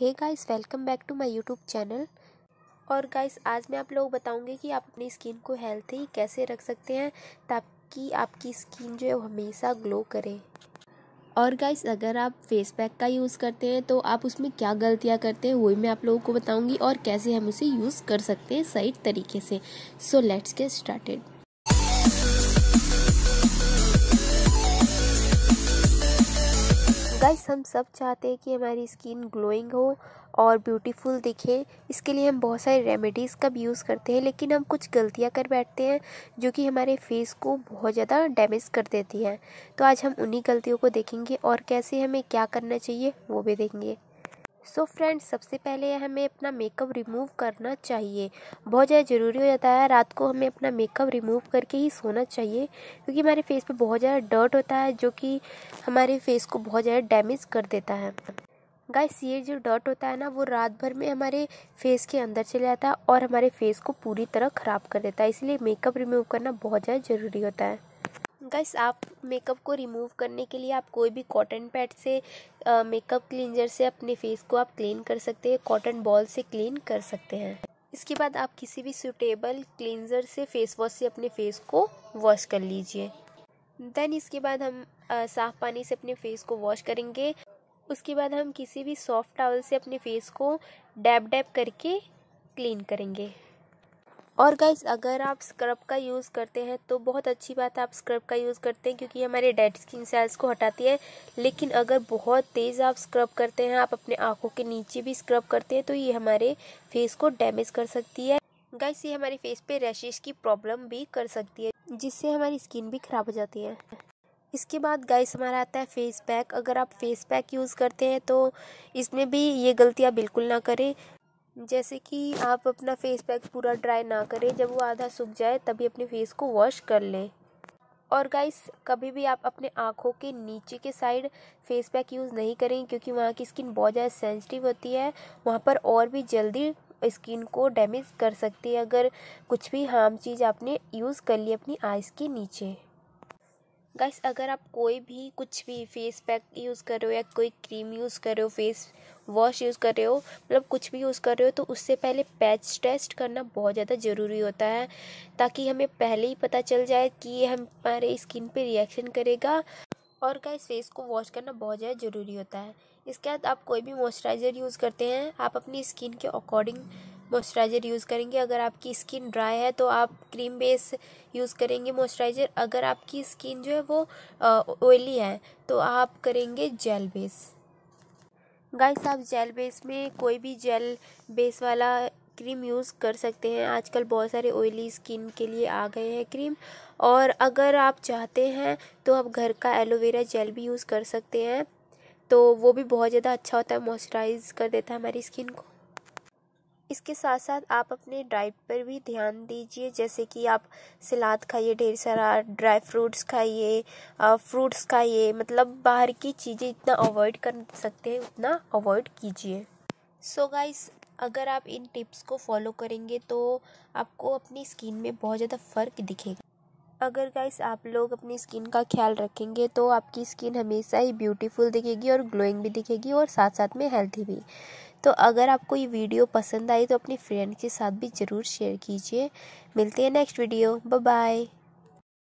hey guys welcome back to my YouTube channel और guys आज मैं आप लोग बताऊंगी कि आप अपनी स्किन को हेल्थी कैसे रख सकते हैं ताकि आपकी स्किन जो है हमेशा ग्लो करे और गाइस अगर आप फेस पैक का यूज़ करते हैं तो आप उसमें क्या गलतियाँ करते हैं वही मैं आप लोगों को बताऊँगी और कैसे हम उसे यूज़ कर सकते हैं सही तरीके से so let's get started guys हम सब चाहते हैं कि हमारी स्किन ग्लोइंग हो और ब्यूटीफुल दिखे इसके लिए हम बहुत सारे रेमेडीज़ का भी यूज़ करते हैं लेकिन हम कुछ गलतियां कर बैठते हैं जो कि हमारे फेस को बहुत ज़्यादा डैमेज कर देती हैं तो आज हम उन्हीं गलतियों को देखेंगे और कैसे हमें क्या करना चाहिए वो भी देखेंगे सो so फ्रेंड्स सबसे पहले हमें अपना मेकअप रिमूव करना चाहिए बहुत ज़्यादा ज़रूरी हो जाता है रात को हमें अपना मेकअप रिमूव करके ही सोना चाहिए क्योंकि हमारे फेस पे बहुत ज़्यादा डर्ट होता है जो कि हमारे फेस को बहुत ज़्यादा डैमेज कर देता है गाइस ये जो डर्ट होता है ना वो रात भर में हमारे फेस के अंदर चले जाता है और हमारे फेस को पूरी तरह ख़राब कर देता है इसलिए मेकअप रिमूव करना बहुत ज़्यादा ज़रूरी होता है गाइस आप मेकअप को रिमूव करने के लिए आप कोई भी कॉटन पैड से मेकअप क्लींजर से अपने फेस को आप क्लीन कर सकते हैं कॉटन बॉल से क्लीन कर सकते हैं इसके बाद आप किसी भी सूटेबल क्लींजर से फेस वॉश से अपने फेस को वॉश कर लीजिए देन इसके बाद हम आ, साफ पानी से अपने फेस को वॉश करेंगे उसके बाद हम किसी भी सॉफ्ट टावल से अपने फेस को डैब डैब करके क्लीन करेंगे और गाइज अगर आप स्क्रब का यूज़ करते हैं तो बहुत अच्छी बात है आप स्क्रब का यूज़ करते हैं क्योंकि हमारे डेड स्किन सेल्स को हटाती है लेकिन अगर बहुत तेज़ आप स्क्रब करते हैं आप अपने आँखों के नीचे भी स्क्रब करते हैं तो ये हमारे फेस को डैमेज कर सकती है गाइस ये हमारे फेस पे रैशेज की प्रॉब्लम भी कर सकती है जिससे हमारी स्किन भी ख़राब हो जाती है इसके बाद गाइस हमारा आता है फेस पैक अगर आप फेस पैक यूज़ करते हैं तो इसमें भी ये गलतियाँ बिल्कुल ना करें जैसे कि आप अपना फेस पैक पूरा ड्राई ना करें जब वो आधा सूख जाए तभी अपने फेस को वॉश कर लें और गाइस कभी भी आप अपने आँखों के नीचे के साइड फेस पैक यूज़ नहीं करें क्योंकि वहाँ की स्किन बहुत ज़्यादा सेंसिटिव होती है वहाँ पर और भी जल्दी स्किन को डैमेज कर सकती है अगर कुछ भी हार्म चीज़ आपने यूज़ कर ली अपनी आइज़ के नीचे गाइस अगर आप कोई भी कुछ भी फेस पैक यूज़ कर रहे हो या कोई क्रीम यूज़ कर रहे हो फेस वॉश यूज़ कर रहे हो मतलब कुछ भी यूज़ कर रहे हो तो उससे पहले पैच टेस्ट करना बहुत ज़्यादा ज़रूरी होता है ताकि हमें पहले ही पता चल जाए कि ये हमारे स्किन पे रिएक्शन करेगा और गाइस फेस को वॉश करना बहुत ज़्यादा ज़रूरी होता है इसके बाद आप कोई भी मॉइस्चराइज़र यूज़ करते हैं आप अपनी स्किन के अकॉर्डिंग मॉइस्चराइज़र यूज़ करेंगे अगर आपकी स्किन ड्राई है तो आप क्रीम बेस यूज़ करेंगे मॉइस्चराइज़र अगर आपकी स्किन जो है वो ऑयली है तो आप करेंगे जेल बेस गाइस आप जेल बेस में कोई भी जेल बेस वाला क्रीम यूज़ कर सकते हैं आजकल बहुत सारे ऑयली स्किन के लिए आ गए हैं क्रीम और अगर आप चाहते हैं तो आप घर का एलोवेरा जेल भी यूज़ कर सकते हैं तो वो भी बहुत ज़्यादा अच्छा होता है मॉइस्चराइज़ कर देता है हमारी स्किन को इसके साथ साथ आप अपने डाइट पर भी ध्यान दीजिए जैसे कि आप सलाद खाइए ढेर सारा ड्राई फ्रूट्स खाइए फ्रूट्स खाइए मतलब बाहर की चीज़ें जितना अवॉइड कर सकते हैं उतना अवॉइड कीजिए सो so गाइस अगर आप इन टिप्स को फॉलो करेंगे तो आपको अपनी स्किन में बहुत ज़्यादा फ़र्क दिखेगा अगर गाइस आप लोग अपनी स्किन का ख्याल रखेंगे तो आपकी स्किन हमेशा ही ब्यूटीफुल दिखेगी और ग्लोइंग भी दिखेगी और साथ साथ में हेल्थी भी तो अगर आपको ये वीडियो पसंद आई तो अपनी फ्रेंड के साथ भी ज़रूर शेयर कीजिए मिलते हैं नेक्स्ट वीडियो बाय